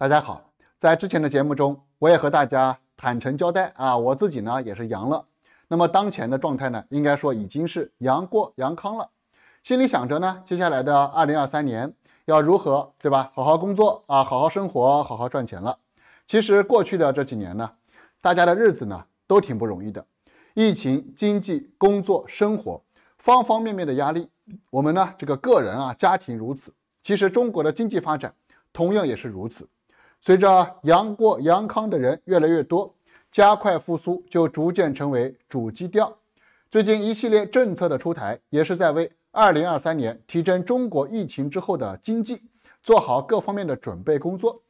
大家好，在之前的节目中，我也和大家坦诚交代啊，我自己呢也是阳了。那么当前的状态呢，应该说已经是阳过阳康了。心里想着呢，接下来的二零二三年要如何，对吧？好好工作啊，好好生活，好好赚钱了。其实过去的这几年呢，大家的日子呢都挺不容易的，疫情、经济、工作、生活方方面面的压力，我们呢这个个人啊、家庭如此，其实中国的经济发展同样也是如此。随着阳过阳康的人越来越多，加快复苏就逐渐成为主基调。最近一系列政策的出台，也是在为二零二三年提振中国疫情之后的经济，做好各方面的准备工作。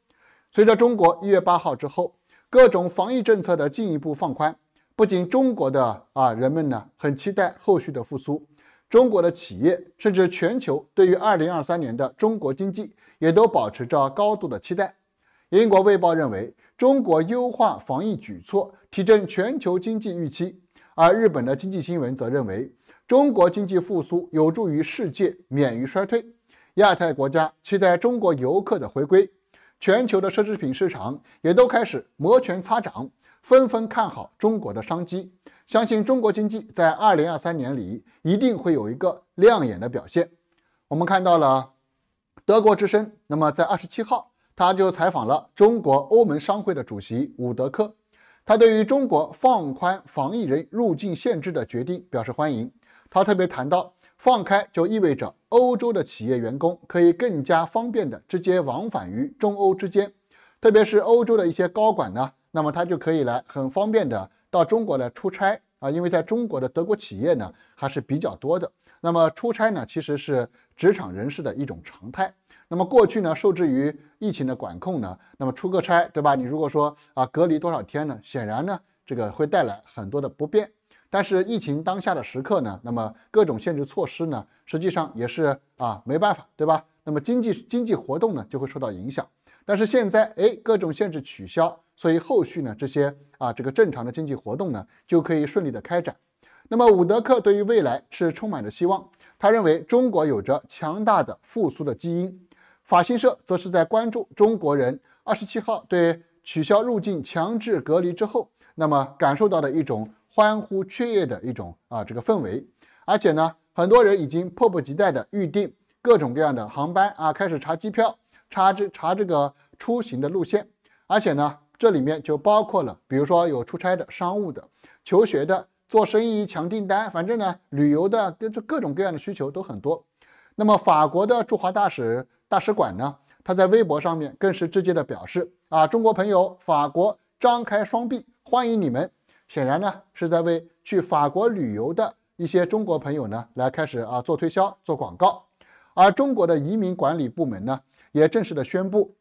随着中国一月八号之后，各种防疫政策的进一步放宽，不仅中国的啊人们呢很期待后续的复苏，中国的企业甚至全球对于二零二三年的中国经济也都保持着高度的期待。英国卫报认为，中国优化防疫举措，提振全球经济预期；而日本的经济新闻则认为，中国经济复苏有助于世界免于衰退。亚太国家期待中国游客的回归，全球的奢侈品市场也都开始摩拳擦掌，纷纷看好中国的商机。相信中国经济在二零二三年里一定会有一个亮眼的表现。我们看到了德国之声，那么在二十七号。他就采访了中国欧盟商会的主席伍德科，他对于中国放宽防疫人入境限制的决定表示欢迎。他特别谈到，放开就意味着欧洲的企业员工可以更加方便的直接往返于中欧之间，特别是欧洲的一些高管呢，那么他就可以来很方便的到中国来出差啊，因为在中国的德国企业呢还是比较多的，那么出差呢其实是职场人士的一种常态。那么过去呢，受制于疫情的管控呢，那么出个差，对吧？你如果说啊，隔离多少天呢？显然呢，这个会带来很多的不便。但是疫情当下的时刻呢，那么各种限制措施呢，实际上也是啊，没办法，对吧？那么经济经济活动呢，就会受到影响。但是现在哎，各种限制取消，所以后续呢，这些啊，这个正常的经济活动呢，就可以顺利的开展。那么伍德克对于未来是充满着希望，他认为中国有着强大的复苏的基因。法新社则是在关注中国人二十七号对取消入境强制隔离之后，那么感受到的一种欢呼雀跃的一种啊这个氛围，而且呢，很多人已经迫不及待的预定各种各样的航班啊，开始查机票、查这查这个出行的路线，而且呢，这里面就包括了，比如说有出差的、商务的、求学的、做生意抢订单，反正呢，旅游的跟这各种各样的需求都很多。那么，法国的驻华大使。大使馆呢，他在微博上面更是直接的表示啊，中国朋友，法国张开双臂欢迎你们。显然呢，是在为去法国旅游的一些中国朋友呢来开始啊做推销、做广告。而中国的移民管理部门呢，也正式的宣布，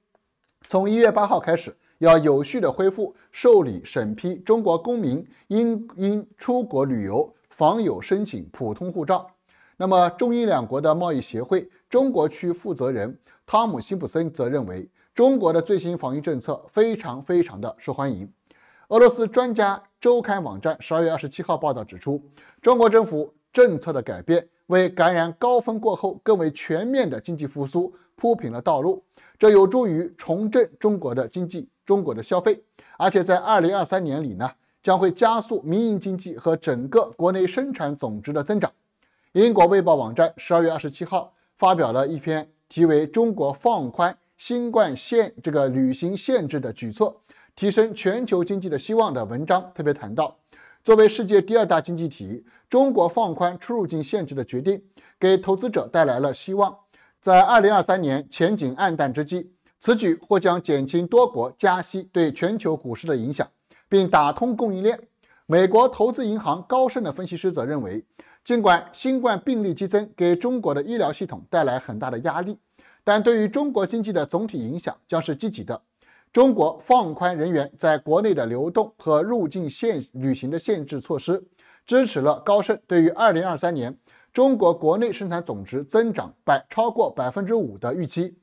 从一月八号开始，要有序的恢复受理、审批中国公民因因出国旅游、访友申请普通护照。那么，中英两国的贸易协会。中国区负责人汤姆·辛普森则认为，中国的最新防疫政策非常非常的受欢迎。俄罗斯专家周刊网站十二月二十七号报道指出，中国政府政策的改变为感染高峰过后更为全面的经济复苏铺平了道路，这有助于重振中国的经济、中国的消费，而且在二零二三年里呢，将会加速民营经济和整个国内生产总值的增长。英国卫报网站十二月二十七号。发表了一篇题为《中国放宽新冠限这个旅行限制的举措，提升全球经济的希望》的文章，特别谈到，作为世界第二大经济体，中国放宽出入境限制的决定给投资者带来了希望。在2023年前景暗淡之际，此举或将减轻多国加息对全球股市的影响，并打通供应链。美国投资银行高盛的分析师则认为。尽管新冠病例激增给中国的医疗系统带来很大的压力，但对于中国经济的总体影响将是积极的。中国放宽人员在国内的流动和入境限旅行的限制措施，支持了高盛对于二零二三年中国国内生产总值增长百超过百分之五的预期。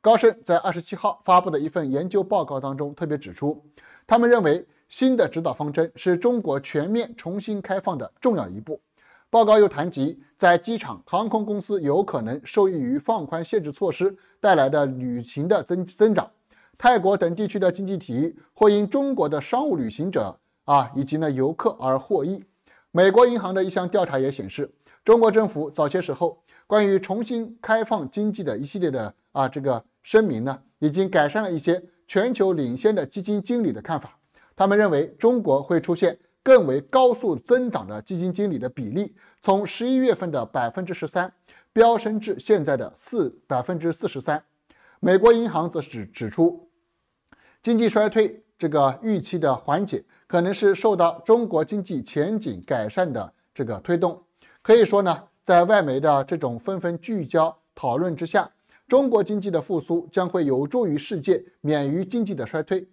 高盛在二十七号发布的一份研究报告当中特别指出，他们认为新的指导方针是中国全面重新开放的重要一步。报告又谈及，在机场，航空公司有可能受益于放宽限制措施带来的旅行的增增长。泰国等地区的经济体或因中国的商务旅行者啊，以及呢游客而获益。美国银行的一项调查也显示，中国政府早些时候关于重新开放经济的一系列的啊这个声明呢，已经改善了一些全球领先的基金经理的看法。他们认为中国会出现。更为高速增长的基金经理的比例，从十一月份的百分之十三飙升至现在的四百分之四十三。美国银行则是指指出，经济衰退这个预期的缓解，可能是受到中国经济前景改善的这个推动。可以说呢，在外媒的这种纷纷聚焦讨论之下，中国经济的复苏将会有助于世界免于经济的衰退。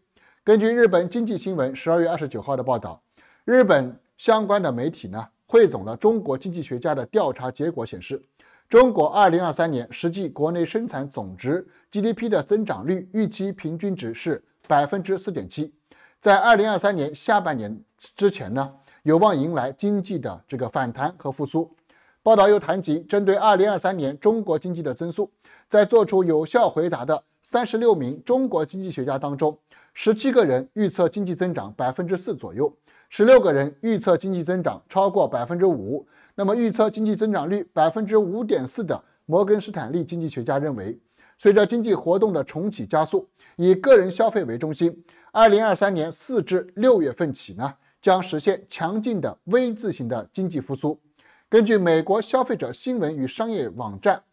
根据日本经济新闻十二月二十九号的报道。日本相关的媒体呢，汇总了中国经济学家的调查结果，显示，中国二零二三年实际国内生产总值 GDP 的增长率预期平均值是百分之四点七，在二零二三年下半年之前呢，有望迎来经济的这个反弹和复苏。报道又谈及，针对二零二三年中国经济的增速，在做出有效回答的三十六名中国经济学家当中，十七个人预测经济增长百分之四左右。十六个人预测经济增长超过百分之五。那么，预测经济增长率百分之五点四的摩根斯坦利经济学家认为，随着经济活动的重启加速，以个人消费为中心，二零二三年四至六月份起呢，将实现强劲的 V 字形的经济复苏。根据美国消费者新闻与商业网站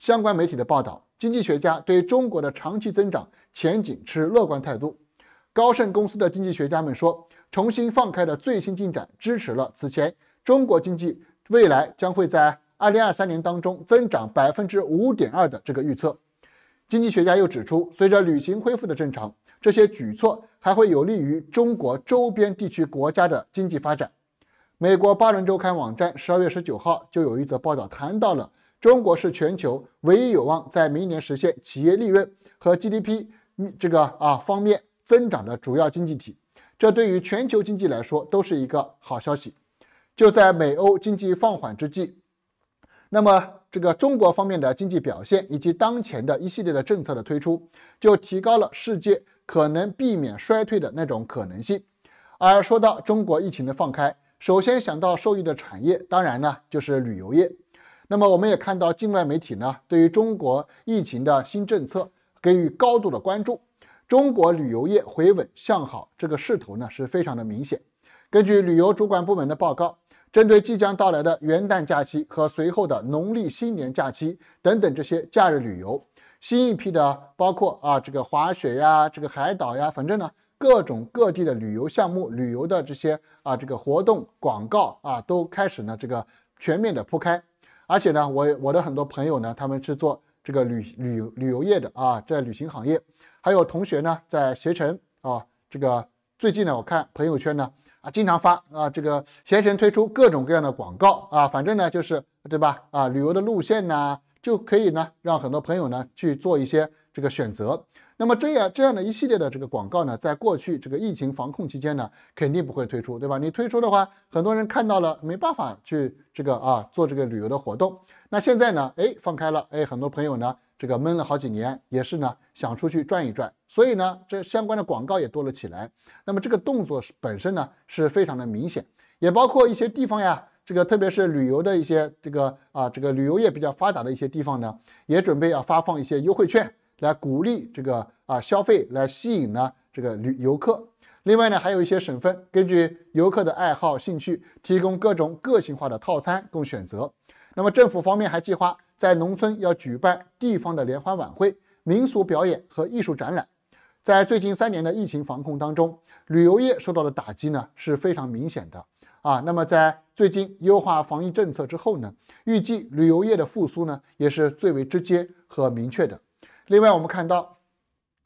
相关媒体的报道，经济学家对中国的长期增长前景持乐观态度。高盛公司的经济学家们说。重新放开的最新进展支持了此前中国经济未来将会在二零二三年当中增长百分之五点二的这个预测。经济学家又指出，随着旅行恢复的正常，这些举措还会有利于中国周边地区国家的经济发展。美国《巴伦周刊》网站十二月十九号就有一则报道谈到了中国是全球唯一有望在明年实现企业利润和 GDP 这个啊方面增长的主要经济体。这对于全球经济来说都是一个好消息。就在美欧经济放缓之际，那么这个中国方面的经济表现以及当前的一系列的政策的推出，就提高了世界可能避免衰退的那种可能性。而说到中国疫情的放开，首先想到受益的产业，当然呢就是旅游业。那么我们也看到，境外媒体呢对于中国疫情的新政策给予高度的关注。中国旅游业回稳向好，这个势头呢是非常的明显。根据旅游主管部门的报告，针对即将到来的元旦假期和随后的农历新年假期等等这些假日旅游，新一批的包括啊这个滑雪呀、这个海岛呀，反正呢各种各地的旅游项目、旅游的这些啊这个活动广告啊都开始呢这个全面的铺开。而且呢，我我的很多朋友呢，他们是做这个旅旅游旅游业的啊，在旅行行业。还有同学呢，在携程啊，这个最近呢，我看朋友圈呢啊，经常发啊，这个携程推出各种各样的广告啊，反正呢就是对吧啊，旅游的路线呢就可以呢让很多朋友呢去做一些这个选择。那么这样这样的一系列的这个广告呢，在过去这个疫情防控期间呢，肯定不会推出，对吧？你推出的话，很多人看到了没办法去这个啊做这个旅游的活动。那现在呢，哎放开了，哎，很多朋友呢。这个闷了好几年，也是呢，想出去转一转，所以呢，这相关的广告也多了起来。那么这个动作是本身呢，是非常的明显，也包括一些地方呀，这个特别是旅游的一些这个啊，这个旅游业比较发达的一些地方呢，也准备要发放一些优惠券，来鼓励这个啊消费，来吸引呢这个旅游客。另外呢，还有一些省份根据游客的爱好兴趣，提供各种个性化的套餐供选择。那么政府方面还计划。在农村要举办地方的联欢晚会、民俗表演和艺术展览。在最近三年的疫情防控当中，旅游业受到的打击呢是非常明显的啊。那么在最近优化防疫政策之后呢，预计旅游业的复苏呢也是最为直接和明确的。另外，我们看到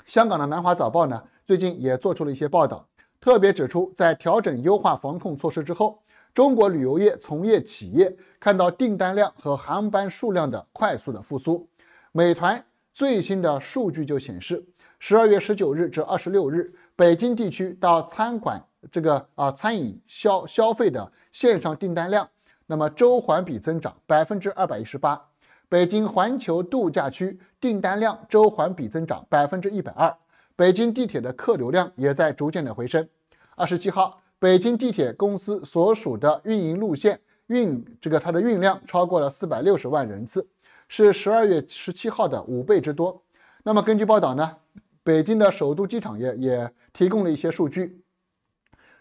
香港的南华早报呢最近也做出了一些报道，特别指出在调整优化防控措施之后。中国旅游业从业企业看到订单量和航班数量的快速的复苏。美团最新的数据就显示，十二月十九日至二十六日，北京地区到餐馆这个啊餐饮消消费的线上订单量，那么周环比增长百分之二百一十八。北京环球度假区订单量周环比增长百分之一百二。北京地铁的客流量也在逐渐的回升。二十七号。北京地铁公司所属的运营路线运，这个它的运量超过了四百六十万人次，是十二月十七号的五倍之多。那么根据报道呢，北京的首都机场业也提供了一些数据，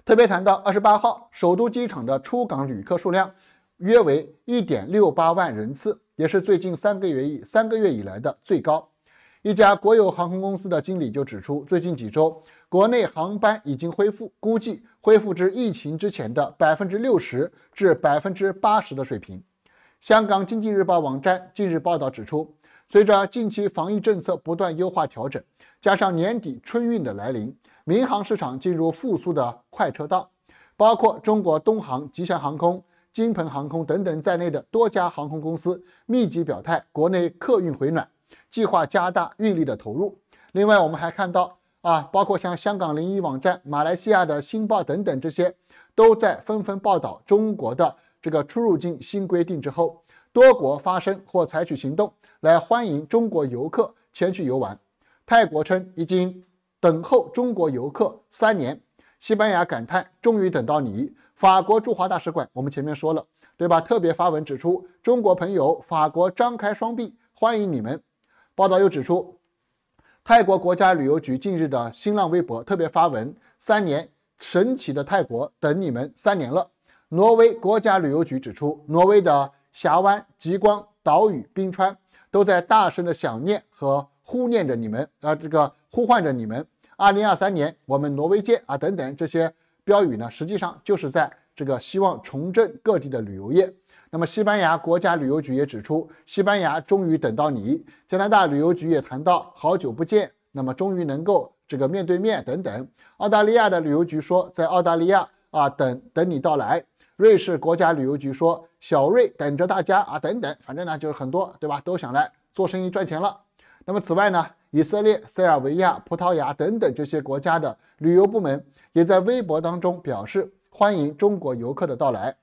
特别谈到二十八号首都机场的出港旅客数量约为一点六八万人次，也是最近三个月以三个月以来的最高。一家国有航空公司的经理就指出，最近几周国内航班已经恢复，估计。恢复至疫情之前的百分之六十至百分之八十的水平。香港经济日报网站近日报道指出，随着近期防疫政策不断优化调整，加上年底春运的来临，民航市场进入复苏的快车道。包括中国东航、吉祥航空、金鹏航空等等在内的多家航空公司密集表态，国内客运回暖，计划加大运力的投入。另外，我们还看到。啊，包括像香港零一网站、马来西亚的星报等等，这些都在纷纷报道中国的这个出入境新规定之后，多国发声或采取行动来欢迎中国游客前去游玩。泰国称已经等候中国游客三年，西班牙感叹终于等到你。法国驻华大使馆，我们前面说了，对吧？特别发文指出，中国朋友，法国张开双臂欢迎你们。报道又指出。泰国国家旅游局近日的新浪微博特别发文：“三年神奇的泰国等你们三年了。”挪威国家旅游局指出，挪威的峡湾、极光、岛屿、冰川都在大声的想念和呼念着你们啊，这个呼唤着你们。二零二三年，我们挪威见啊！等等这些标语呢，实际上就是在这个希望重振各地的旅游业。那么，西班牙国家旅游局也指出，西班牙终于等到你；加拿大旅游局也谈到，好久不见，那么终于能够这个面对面等等；澳大利亚的旅游局说，在澳大利亚啊，等等你到来；瑞士国家旅游局说，小瑞等着大家啊，等等。反正呢，就是很多对吧，都想来做生意赚钱了。那么，此外呢，以色列、塞尔维亚、葡萄牙等等这些国家的旅游部门也在微博当中表示欢迎中国游客的到来。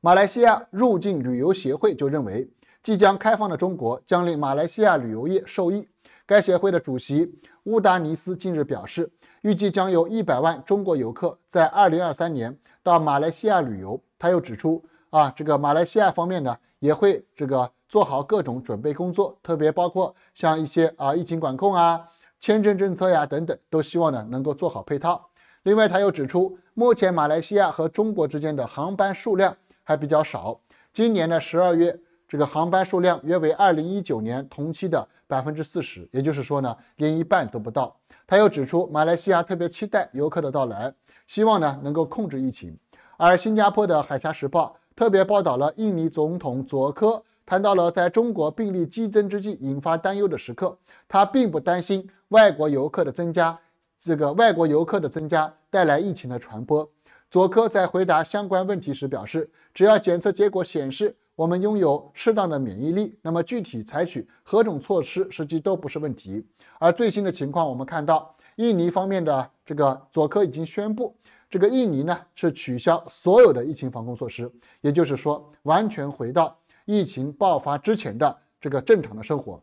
马来西亚入境旅游协会就认为，即将开放的中国将令马来西亚旅游业受益。该协会的主席乌达尼斯近日表示，预计将有一百万中国游客在2023年到马来西亚旅游。他又指出，啊，这个马来西亚方面呢，也会这个做好各种准备工作，特别包括像一些啊疫情管控啊、签证政策呀等等，都希望呢能够做好配套。另外，他又指出，目前马来西亚和中国之间的航班数量。还比较少。今年的十二月，这个航班数量约为二零一九年同期的百分之四十，也就是说呢，连一半都不到。他又指出，马来西亚特别期待游客的到来，希望呢能够控制疫情。而新加坡的《海峡时报》特别报道了印尼总统佐科谈到了在中国病例激增之际引发担忧的时刻。他并不担心外国游客的增加，这个外国游客的增加带来疫情的传播。佐科在回答相关问题时表示：“只要检测结果显示我们拥有适当的免疫力，那么具体采取何种措施，实际都不是问题。”而最新的情况，我们看到印尼方面的这个佐科已经宣布，这个印尼呢是取消所有的疫情防控措施，也就是说完全回到疫情爆发之前的这个正常的生活。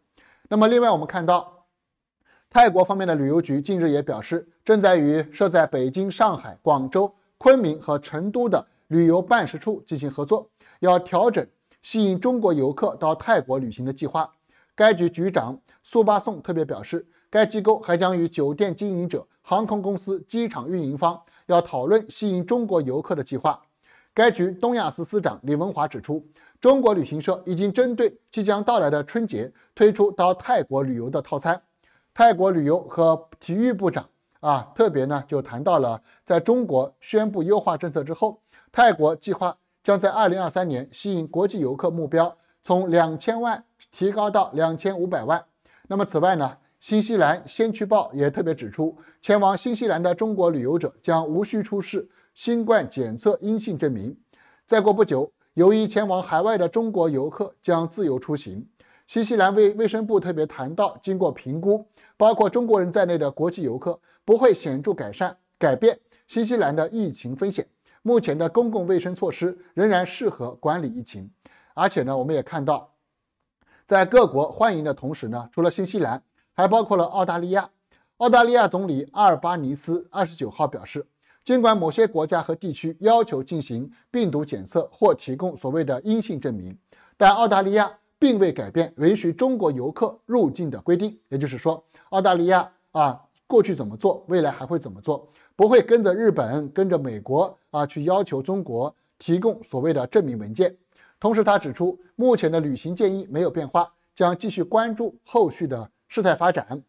那么，另外我们看到泰国方面的旅游局近日也表示，正在与设在北京、上海、广州。昆明和成都的旅游办事处进行合作，要调整吸引中国游客到泰国旅行的计划。该局局长苏巴颂特别表示，该机构还将与酒店经营者、航空公司、机场运营方要讨论吸引中国游客的计划。该局东亚司司长李文华指出，中国旅行社已经针对即将到来的春节推出到泰国旅游的套餐。泰国旅游和体育部长。啊，特别呢就谈到了，在中国宣布优化政策之后，泰国计划将在二零二三年吸引国际游客目标从两千万提高到两千五百万。那么此外呢，新西兰先驱报也特别指出，前往新西兰的中国旅游者将无需出示新冠检测阴性证明。再过不久，由于前往海外的中国游客将自由出行，新西兰卫卫生部特别谈到，经过评估。包括中国人在内的国际游客不会显著改善、改变新西兰的疫情风险。目前的公共卫生措施仍然适合管理疫情。而且呢，我们也看到，在各国欢迎的同时呢，除了新西兰，还包括了澳大利亚。澳大利亚总理阿尔巴尼斯二十九号表示，尽管某些国家和地区要求进行病毒检测或提供所谓的阴性证明，但澳大利亚。并未改变允许中国游客入境的规定，也就是说，澳大利亚啊过去怎么做，未来还会怎么做，不会跟着日本、跟着美国啊去要求中国提供所谓的证明文件。同时，他指出，目前的旅行建议没有变化，将继续关注后续的事态发展。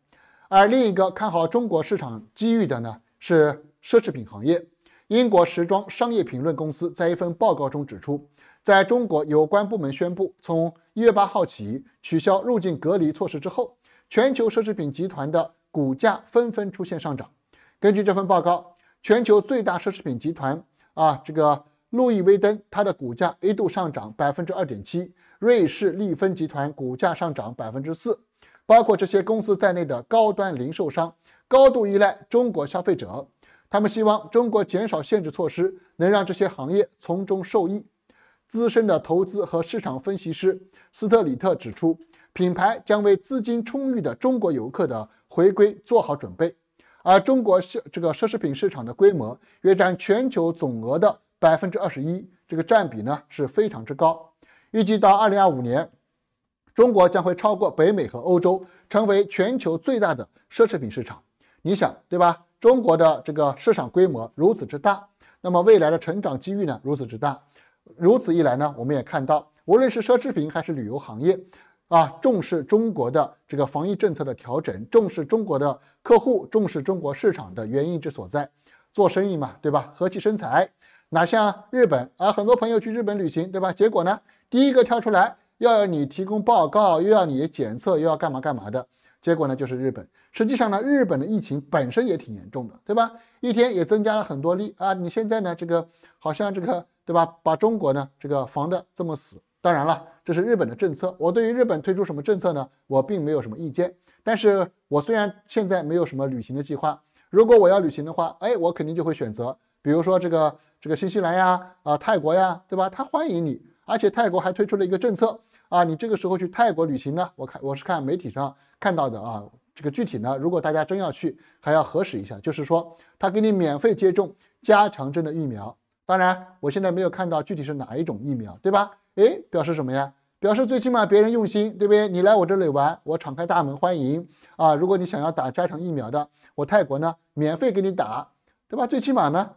而另一个看好中国市场机遇的呢，是奢侈品行业。英国时装商业评论公司在一份报告中指出。在中国有关部门宣布从一月八号起取消入境隔离措施之后，全球奢侈品集团的股价纷纷出现上涨。根据这份报告，全球最大奢侈品集团啊，这个路易威登，它的股价一度上涨百分之二点七；瑞士利芬集团股价上涨百分之四。包括这些公司在内的高端零售商高度依赖中国消费者，他们希望中国减少限制措施，能让这些行业从中受益。资深的投资和市场分析师斯特里特指出，品牌将为资金充裕的中国游客的回归做好准备。而中国奢这个奢侈品市场的规模约占全球总额的百分之二十一，这个占比呢是非常之高。预计到二零二五年，中国将会超过北美和欧洲，成为全球最大的奢侈品市场。你想对吧？中国的这个市场规模如此之大，那么未来的成长机遇呢，如此之大。如此一来呢，我们也看到，无论是奢侈品还是旅游行业，啊，重视中国的这个防疫政策的调整，重视中国的客户，重视中国市场的原因之所在。做生意嘛，对吧？和气生财，哪像日本啊？很多朋友去日本旅行，对吧？结果呢，第一个跳出来，要你提供报告，又要你检测，又要干嘛干嘛的。结果呢，就是日本。实际上呢，日本的疫情本身也挺严重的，对吧？一天也增加了很多例啊。你现在呢，这个好像这个。对吧？把中国呢这个防得这么死，当然了，这是日本的政策。我对于日本推出什么政策呢？我并没有什么意见。但是我虽然现在没有什么旅行的计划，如果我要旅行的话，哎，我肯定就会选择，比如说这个这个新西兰呀，啊泰国呀，对吧？他欢迎你，而且泰国还推出了一个政策啊，你这个时候去泰国旅行呢，我看我是看媒体上看到的啊，这个具体呢，如果大家真要去，还要核实一下，就是说他给你免费接种加强针的疫苗。当然，我现在没有看到具体是哪一种疫苗，对吧？哎，表示什么呀？表示最起码别人用心，对不对？你来我这里玩，我敞开大门欢迎啊！如果你想要打加强疫苗的，我泰国呢免费给你打，对吧？最起码呢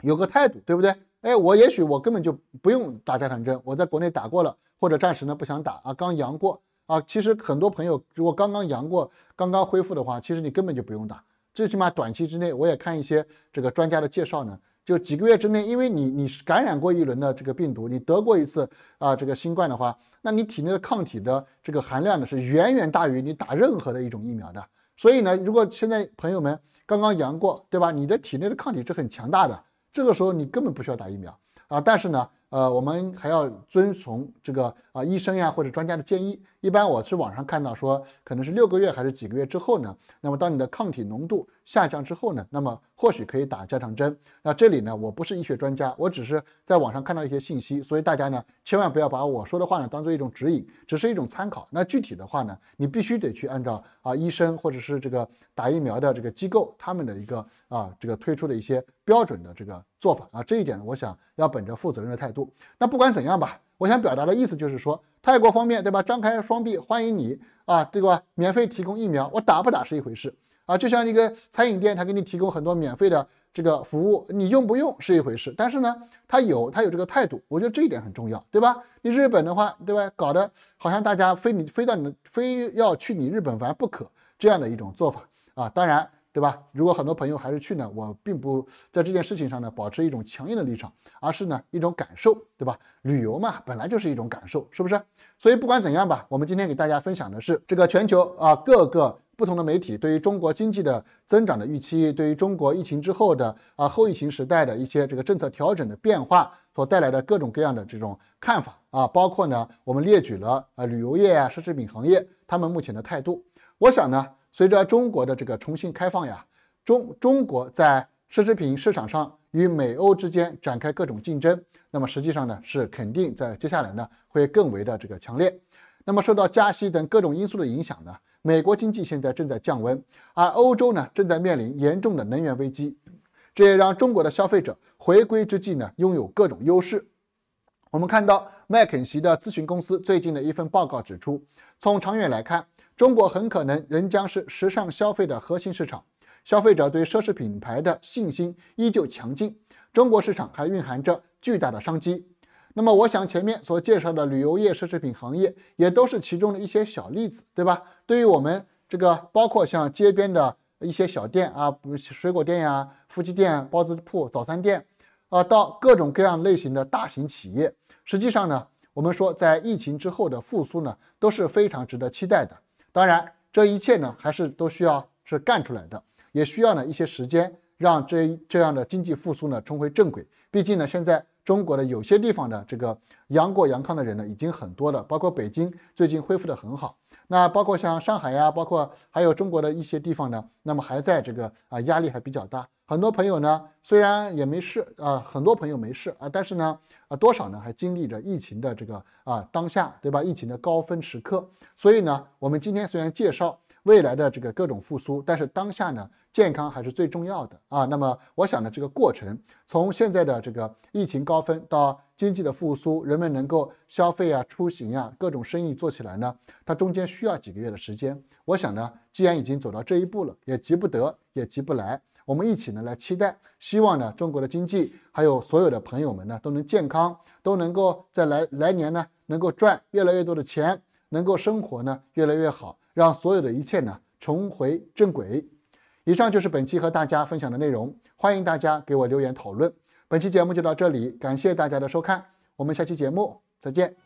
有个态度，对不对？哎，我也许我根本就不用打加强针，我在国内打过了，或者暂时呢不想打啊，刚阳过啊。其实很多朋友如果刚刚阳过、刚刚恢复的话，其实你根本就不用打，最起码短期之内，我也看一些这个专家的介绍呢。就几个月之内，因为你你感染过一轮的这个病毒，你得过一次啊，这个新冠的话，那你体内的抗体的这个含量呢，是远远大于你打任何的一种疫苗的。所以呢，如果现在朋友们刚刚阳过，对吧？你的体内的抗体是很强大的，这个时候你根本不需要打疫苗啊。但是呢，呃，我们还要遵从这个啊医生呀或者专家的建议。一般我去网上看到说，可能是六个月还是几个月之后呢？那么当你的抗体浓度下降之后呢？那么或许可以打加强针。那这里呢，我不是医学专家，我只是在网上看到一些信息，所以大家呢，千万不要把我说的话呢当做一种指引，只是一种参考。那具体的话呢，你必须得去按照啊医生或者是这个打疫苗的这个机构他们的一个啊这个推出的一些标准的这个做法啊，这一点呢，我想要本着负责任的态度。那不管怎样吧，我想表达的意思就是说。泰国方面对吧，张开双臂欢迎你啊，对吧？免费提供疫苗，我打不打是一回事啊。就像一个餐饮店，他给你提供很多免费的这个服务，你用不用是一回事。但是呢，他有他有这个态度，我觉得这一点很重要，对吧？你日本的话，对吧？搞得好像大家非你非到你非要去你日本玩不可这样的一种做法啊。当然。对吧？如果很多朋友还是去呢，我并不在这件事情上呢保持一种强硬的立场，而是呢一种感受，对吧？旅游嘛，本来就是一种感受，是不是？所以不管怎样吧，我们今天给大家分享的是这个全球啊各个不同的媒体对于中国经济的增长的预期，对于中国疫情之后的啊后疫情时代的一些这个政策调整的变化所带来的各种各样的这种看法啊，包括呢我们列举了啊旅游业啊奢侈品行业他们目前的态度，我想呢。随着中国的这个重新开放呀，中中国在奢侈品市场上与美欧之间展开各种竞争，那么实际上呢是肯定在接下来呢会更为的这个强烈。那么受到加息等各种因素的影响呢，美国经济现在正在降温，而欧洲呢正在面临严重的能源危机，这也让中国的消费者回归之际呢拥有各种优势。我们看到麦肯锡的咨询公司最近的一份报告指出，从长远来看。中国很可能仍将是时尚消费的核心市场，消费者对奢侈品牌的信心依旧强劲，中国市场还蕴含着巨大的商机。那么，我想前面所介绍的旅游业、奢侈品行业也都是其中的一些小例子，对吧？对于我们这个包括像街边的一些小店啊，水果店呀、夫妻店、包子铺、早餐店啊，到各种各样类型的大型企业，实际上呢，我们说在疫情之后的复苏呢，都是非常值得期待的。当然，这一切呢，还是都需要是干出来的，也需要呢一些时间，让这这样的经济复苏呢重回正轨。毕竟呢，现在中国的有些地方呢，这个阳过阳康的人呢已经很多了，包括北京最近恢复的很好，那包括像上海呀，包括还有中国的一些地方呢，那么还在这个啊压力还比较大。很多朋友呢，虽然也没事啊，很多朋友没事啊，但是呢，啊多少呢还经历着疫情的这个啊当下，对吧？疫情的高峰时刻。所以呢，我们今天虽然介绍未来的这个各种复苏，但是当下呢，健康还是最重要的啊。那么我想呢，这个过程从现在的这个疫情高峰到经济的复苏，人们能够消费啊、出行啊、各种生意做起来呢，它中间需要几个月的时间。我想呢，既然已经走到这一步了，也急不得，也急不来。我们一起呢来期待，希望呢中国的经济还有所有的朋友们呢都能健康，都能够在来来年呢能够赚越来越多的钱，能够生活呢越来越好，让所有的一切呢重回正轨。以上就是本期和大家分享的内容，欢迎大家给我留言讨论。本期节目就到这里，感谢大家的收看，我们下期节目再见。